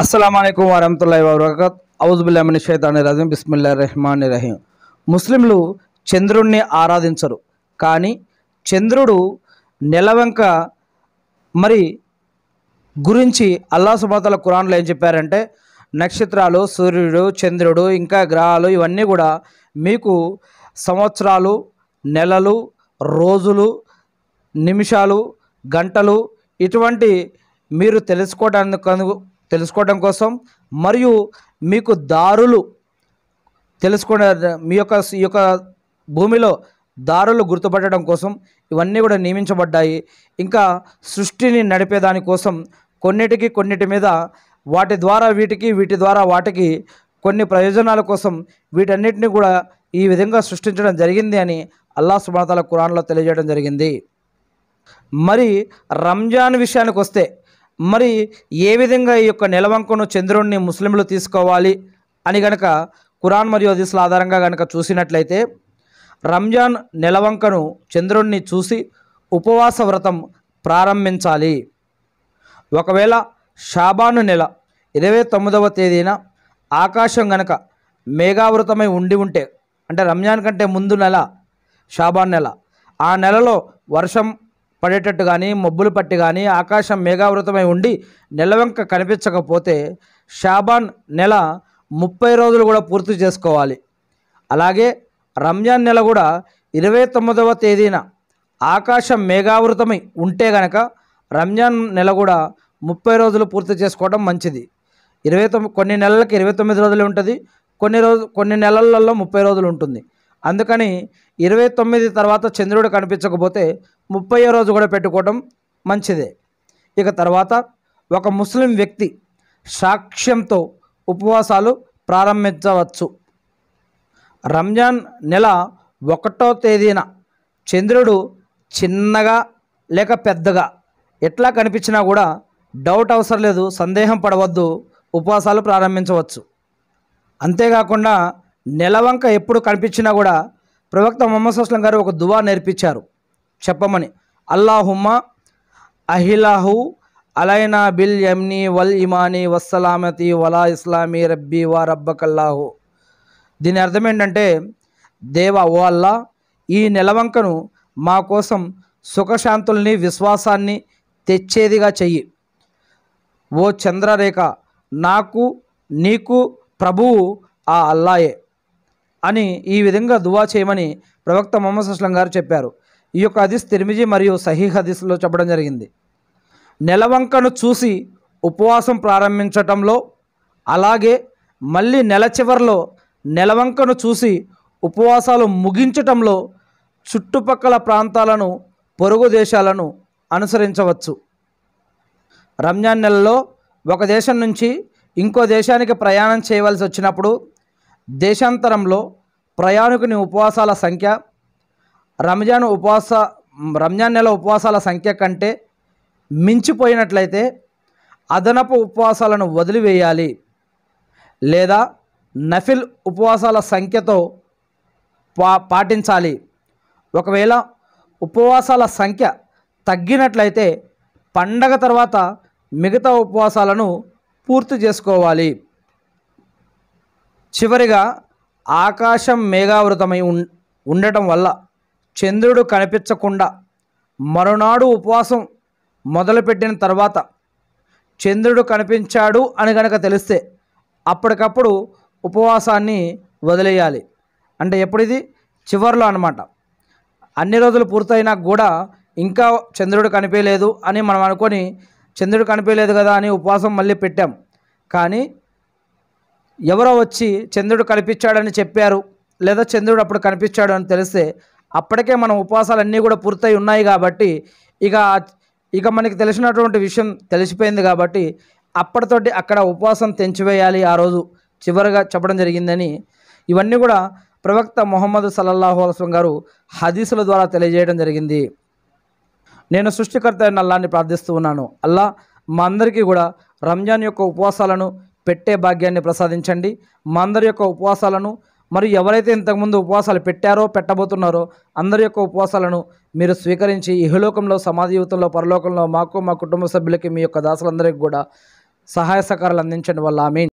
అస్సలం వరహతుల్లా వరకత్ ఔజుబుల్లామిన్ షైతాని రజీం బిస్మిల్లా రెహమాన్ రహీం ముస్లింలు చంద్రుణ్ణి ఆరాధించరు కానీ చంద్రుడు నెలవంక మరి గురించి అల్లా సుబాతల కురాన్లో ఏం చెప్పారంటే నక్షత్రాలు సూర్యుడు చంద్రుడు ఇంకా గ్రహాలు ఇవన్నీ కూడా మీకు సంవత్సరాలు నెలలు రోజులు నిమిషాలు గంటలు ఇటువంటి మీరు తెలుసుకోవడానికి తెలుసుకోవడం కోసం మరియు మీకు దారులు తెలుసుకునే మీ యొక్క ఈ యొక్క భూమిలో దారులు గుర్తుపట్టడం కోసం ఇవన్నీ కూడా నియమించబడ్డాయి ఇంకా సృష్టిని నడిపేదాని కోసం కొన్నిటికి కొన్నిటి మీద వాటి ద్వారా వీటికి వీటి ద్వారా వాటికి కొన్ని ప్రయోజనాల కోసం వీటన్నిటిని కూడా ఈ విధంగా సృష్టించడం జరిగింది అని అల్లా సుబాతల కురాన్లో తెలియజేయడం జరిగింది మరి రంజాన్ విషయానికి వస్తే మరి ఏ విధంగా ఈ యొక్క నెలవంకను చంద్రుణ్ణి ముస్లింలు తీసుకోవాలి అని గనక కురాన్ మరియు అదీస్ల ఆధారంగా గనక చూసినట్లయితే రంజాన్ నెలవంకను చంద్రుణ్ణి చూసి ఉపవాస వ్రతం ప్రారంభించాలి ఒకవేళ షాబాను నెల ఇరవై తొమ్మిదవ తేదీన ఆకాశం గనక మేఘావృతమై ఉండి ఉంటే అంటే రంజాన్ కంటే ముందు నెల షాబాన్ నెల ఆ నెలలో వర్షం పడేటట్టు కానీ మబ్బులు పట్టి కానీ ఆకాశం మేఘావృతమై ఉండి నెలవంక కనిపించకపోతే షాబాన్ నెల ముప్పై రోజులు కూడా పూర్తి చేసుకోవాలి అలాగే రంజాన్ నెల కూడా ఇరవై తొమ్మిదవ తేదీన ఆకాశం మేఘావృతమై ఉంటే గనక రంజాన్ నెల కూడా ముప్పై రోజులు పూర్తి చేసుకోవడం మంచిది ఇరవై కొన్ని నెలలకి ఇరవై తొమ్మిది రోజులు ఉంటుంది కొన్ని రోజు కొన్ని నెలలలో ముప్పై రోజులు ఉంటుంది అందుకని ఇరవై తొమ్మిది తర్వాత చంద్రుడు కనిపించకపోతే ముప్పై రోజు కూడా పెట్టుకోవటం మంచిదే ఇక తర్వాత ఒక ముస్లిం వ్యక్తి సాక్ష్యంతో ఉపవాసాలు ప్రారంభించవచ్చు రంజాన్ నెల ఒకటో తేదీన చంద్రుడు చిన్నగా లేక పెద్దగా ఎట్లా కనిపించినా కూడా డౌట్ అవసరం లేదు సందేహం పడవద్దు ఉపవాసాలు ప్రారంభించవచ్చు అంతేకాకుండా నెలవంక ఎప్పుడు కనిపించినా కూడా ప్రవక్త మొహమ్మద్ సుస్లం గారు ఒక దువా నేర్పించారు చెప్పమని అల్లాహుమ్మ అహిలాహు అలైనా బిల్ యమ్ని వల్ ఇమాని వస్సలామతి వలా ఇస్లామీ రబ్బీ వా రబ్బకల్లాహు దీని అర్థం ఏంటంటే దేవ ఓ అల్లా ఈ నెలవంకను మా కోసం సుఖశాంతుల్ని విశ్వాసాన్ని తెచ్చేదిగా చెయ్యి ఓ చంద్రరేఖ నాకు నీకు ప్రభువు ఆ అల్లాయే అని ఈ విధంగా దువా చేయమని ప్రవక్త మొహమ్మద్ అస్లం గారు చెప్పారు ఈ యొక్క హదీస్ తిరిమిజీ మరియు సహీ హదీస్లో చెప్పడం జరిగింది నెలవంకను చూసి ఉపవాసం ప్రారంభించటంలో అలాగే మళ్ళీ నెల చివరిలో నెలవంకను చూసి ఉపవాసాలు ముగించటంలో చుట్టుపక్కల ప్రాంతాలను పొరుగు దేశాలను అనుసరించవచ్చు రంజాన్ నెలలో ఒక దేశం నుంచి ఇంకో దేశానికి ప్రయాణం చేయవలసి వచ్చినప్పుడు దేశాంతరంలో ప్రయాణికుని ఉపవాసాల సంఖ్య రంజాన్ ఉపవాస రంజాన్ నెల ఉపవాసాల సంఖ్య కంటే మించిపోయినట్లయితే అదనపు ఉపవాసాలను వదిలివేయాలి లేదా నఫిల్ ఉపవాసాల సంఖ్యతో పా పాటించాలి ఒకవేళ ఉపవాసాల సంఖ్య తగ్గినట్లయితే పండగ తర్వాత మిగతా ఉపవాసాలను పూర్తి చేసుకోవాలి చివరిగా ఆకాశం మేఘావృతమై ఉండటం వల్ల చంద్రుడు కనిపించకుండా మరునాడు ఉపవాసం మొదలుపెట్టిన తర్వాత చంద్రుడు కనిపించాడు అని కనుక తెలిస్తే అప్పటికప్పుడు ఉపవాసాన్ని వదిలేయాలి అంటే ఎప్పుడు ఇది చివరిలో అనమాట అన్ని రోజులు పూర్తయినా కూడా ఇంకా చంద్రుడు కనిపించలేదు అని మనం అనుకొని చంద్రుడు కనిపించలేదు కదా అని ఉపవాసం మళ్ళీ పెట్టాం కానీ ఎవరో వచ్చి చంద్రుడు కనిపించాడని చెప్పారు లేదా చంద్రుడు అప్పుడు కనిపించాడు అని తెలిస్తే అప్పటికే మనం ఉపవాసాలు అన్నీ కూడా పూర్తయి ఉన్నాయి కాబట్టి ఇక ఇక మనకి తెలిసినటువంటి విషయం తెలిసిపోయింది కాబట్టి అప్పటితోటి అక్కడ ఉపవాసం తెంచివేయాలి ఆ రోజు చివరిగా చెప్పడం జరిగిందని ఇవన్నీ కూడా ప్రవక్త మొహమ్మద్ సల్లల్లాహు అలస్వం గారు హదీసుల ద్వారా తెలియజేయడం జరిగింది నేను సృష్టికర్త అయిన అల్లాన్ని ప్రార్థిస్తూ ఉన్నాను అల్లా మా అందరికీ కూడా రంజాన్ యొక్క ఉపవాసాలను పెట్టే భాగ్యాన్ని ప్రసాదించండి మా అందరి యొక్క ఉపవాసాలను మరి ఎవరైతే ఇంతకుముందు ఉపవాసాలు పెట్టారో పెట్టబోతున్నారో అందరి యొక్క ఉపవాసాలను మీరు స్వీకరించి ఇహలోకంలో సమాధి జీవితంలో పరలోకంలో మాకు మా కుటుంబ సభ్యులకి మీ యొక్క దాసులందరికీ కూడా సహాయ సహకారాలు అందించడం వల్ల ఆమె